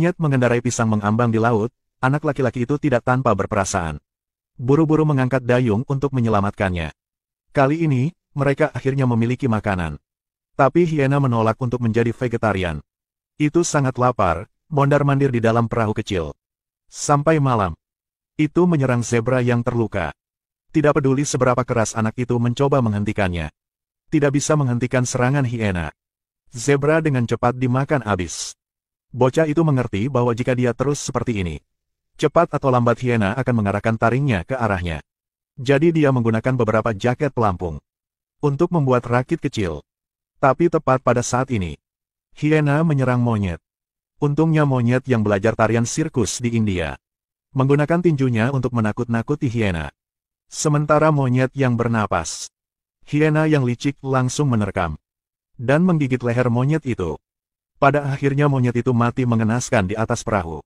Nyet mengendarai pisang mengambang di laut, anak laki-laki itu tidak tanpa berperasaan. Buru-buru mengangkat dayung untuk menyelamatkannya. Kali ini, mereka akhirnya memiliki makanan. Tapi hiena menolak untuk menjadi vegetarian. Itu sangat lapar, mondar-mandir di dalam perahu kecil. Sampai malam. Itu menyerang zebra yang terluka. Tidak peduli seberapa keras anak itu mencoba menghentikannya. Tidak bisa menghentikan serangan hiena. Zebra dengan cepat dimakan habis. Bocah itu mengerti bahwa jika dia terus seperti ini, cepat atau lambat hiena akan mengarahkan taringnya ke arahnya. Jadi dia menggunakan beberapa jaket pelampung untuk membuat rakit kecil. Tapi tepat pada saat ini, hiena menyerang monyet. Untungnya monyet yang belajar tarian sirkus di India menggunakan tinjunya untuk menakut-nakuti hiena. Sementara monyet yang bernapas, hiena yang licik langsung menerkam dan menggigit leher monyet itu. Pada akhirnya monyet itu mati mengenaskan di atas perahu.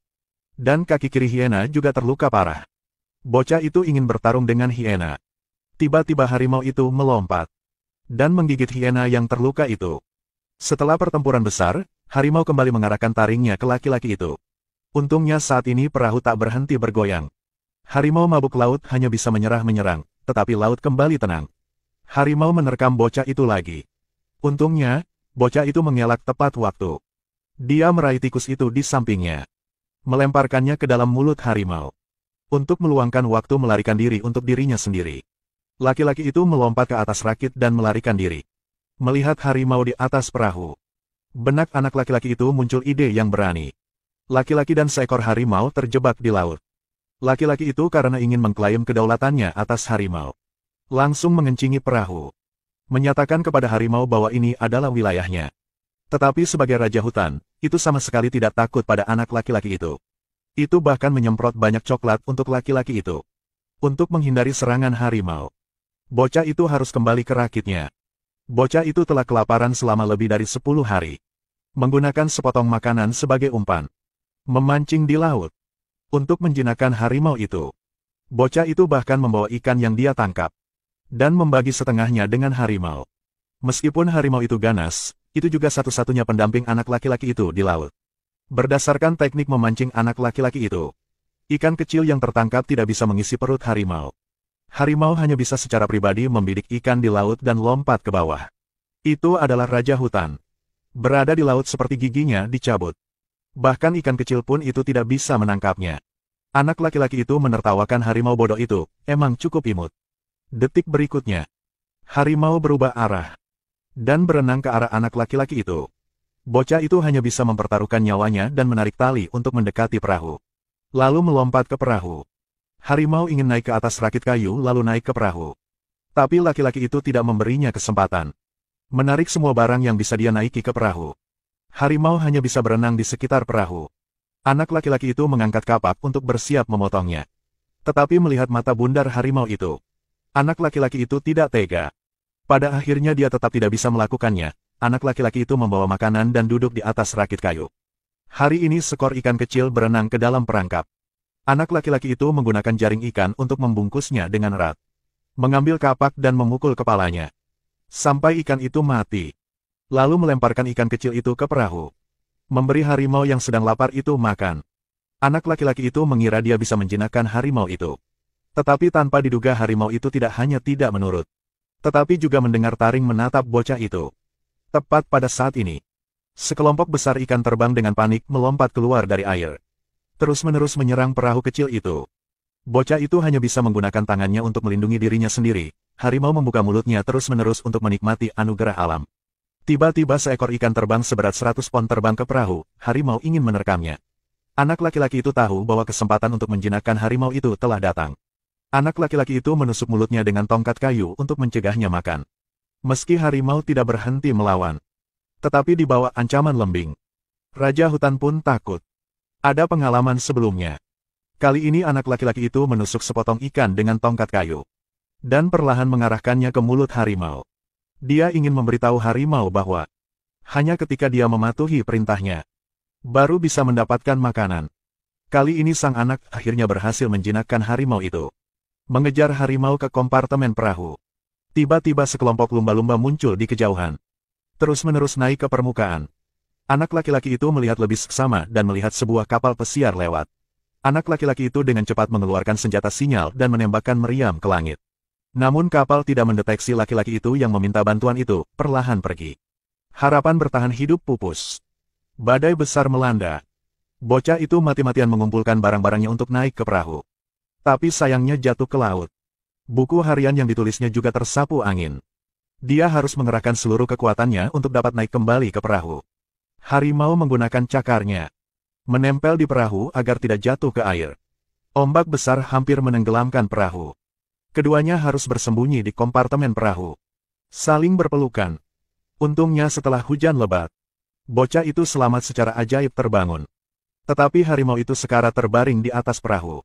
Dan kaki kiri hiena juga terluka parah. Bocah itu ingin bertarung dengan hiena. Tiba-tiba harimau itu melompat. Dan menggigit hiena yang terluka itu. Setelah pertempuran besar, harimau kembali mengarahkan taringnya ke laki-laki itu. Untungnya saat ini perahu tak berhenti bergoyang. Harimau mabuk laut hanya bisa menyerah-menyerang, tetapi laut kembali tenang. Harimau menerkam bocah itu lagi. Untungnya, Bocah itu mengelak tepat waktu. Dia meraih tikus itu di sampingnya. Melemparkannya ke dalam mulut harimau. Untuk meluangkan waktu melarikan diri untuk dirinya sendiri. Laki-laki itu melompat ke atas rakit dan melarikan diri. Melihat harimau di atas perahu. Benak anak laki-laki itu muncul ide yang berani. Laki-laki dan seekor harimau terjebak di laut. Laki-laki itu karena ingin mengklaim kedaulatannya atas harimau. Langsung mengencingi perahu menyatakan kepada harimau bahwa ini adalah wilayahnya. Tetapi sebagai raja hutan, itu sama sekali tidak takut pada anak laki-laki itu. Itu bahkan menyemprot banyak coklat untuk laki-laki itu. Untuk menghindari serangan harimau. Bocah itu harus kembali ke rakitnya. Bocah itu telah kelaparan selama lebih dari 10 hari. Menggunakan sepotong makanan sebagai umpan. Memancing di laut. Untuk menjinakkan harimau itu. Bocah itu bahkan membawa ikan yang dia tangkap dan membagi setengahnya dengan harimau. Meskipun harimau itu ganas, itu juga satu-satunya pendamping anak laki-laki itu di laut. Berdasarkan teknik memancing anak laki-laki itu, ikan kecil yang tertangkap tidak bisa mengisi perut harimau. Harimau hanya bisa secara pribadi membidik ikan di laut dan lompat ke bawah. Itu adalah raja hutan. Berada di laut seperti giginya dicabut. Bahkan ikan kecil pun itu tidak bisa menangkapnya. Anak laki-laki itu menertawakan harimau bodoh itu, emang cukup imut. Detik berikutnya, harimau berubah arah dan berenang ke arah anak laki-laki itu. Bocah itu hanya bisa mempertaruhkan nyawanya dan menarik tali untuk mendekati perahu. Lalu melompat ke perahu. Harimau ingin naik ke atas rakit kayu lalu naik ke perahu. Tapi laki-laki itu tidak memberinya kesempatan. Menarik semua barang yang bisa dia naiki ke perahu. Harimau hanya bisa berenang di sekitar perahu. Anak laki-laki itu mengangkat kapak untuk bersiap memotongnya. Tetapi melihat mata bundar harimau itu, Anak laki-laki itu tidak tega. Pada akhirnya dia tetap tidak bisa melakukannya. Anak laki-laki itu membawa makanan dan duduk di atas rakit kayu. Hari ini sekor ikan kecil berenang ke dalam perangkap. Anak laki-laki itu menggunakan jaring ikan untuk membungkusnya dengan erat. Mengambil kapak dan memukul kepalanya. Sampai ikan itu mati. Lalu melemparkan ikan kecil itu ke perahu. Memberi harimau yang sedang lapar itu makan. Anak laki-laki itu mengira dia bisa menjinakkan harimau itu. Tetapi tanpa diduga harimau itu tidak hanya tidak menurut. Tetapi juga mendengar taring menatap bocah itu. Tepat pada saat ini, sekelompok besar ikan terbang dengan panik melompat keluar dari air. Terus-menerus menyerang perahu kecil itu. Bocah itu hanya bisa menggunakan tangannya untuk melindungi dirinya sendiri. Harimau membuka mulutnya terus-menerus untuk menikmati anugerah alam. Tiba-tiba seekor ikan terbang seberat 100 pon terbang ke perahu, harimau ingin menerkamnya. Anak laki-laki itu tahu bahwa kesempatan untuk menjinakkan harimau itu telah datang. Anak laki-laki itu menusuk mulutnya dengan tongkat kayu untuk mencegahnya makan. Meski harimau tidak berhenti melawan, tetapi di bawah ancaman lembing, Raja Hutan pun takut. Ada pengalaman sebelumnya. Kali ini anak laki-laki itu menusuk sepotong ikan dengan tongkat kayu. Dan perlahan mengarahkannya ke mulut harimau. Dia ingin memberitahu harimau bahwa hanya ketika dia mematuhi perintahnya, baru bisa mendapatkan makanan. Kali ini sang anak akhirnya berhasil menjinakkan harimau itu mengejar harimau ke kompartemen perahu. Tiba-tiba sekelompok lumba-lumba muncul di kejauhan. Terus-menerus naik ke permukaan. Anak laki-laki itu melihat lebih seksama dan melihat sebuah kapal pesiar lewat. Anak laki-laki itu dengan cepat mengeluarkan senjata sinyal dan menembakkan meriam ke langit. Namun kapal tidak mendeteksi laki-laki itu yang meminta bantuan itu, perlahan pergi. Harapan bertahan hidup pupus. Badai besar melanda. Bocah itu mati-matian mengumpulkan barang-barangnya untuk naik ke perahu. Tapi sayangnya jatuh ke laut. Buku harian yang ditulisnya juga tersapu angin. Dia harus mengerahkan seluruh kekuatannya untuk dapat naik kembali ke perahu. Harimau menggunakan cakarnya. Menempel di perahu agar tidak jatuh ke air. Ombak besar hampir menenggelamkan perahu. Keduanya harus bersembunyi di kompartemen perahu. Saling berpelukan. Untungnya setelah hujan lebat. Bocah itu selamat secara ajaib terbangun. Tetapi harimau itu sekarat terbaring di atas perahu.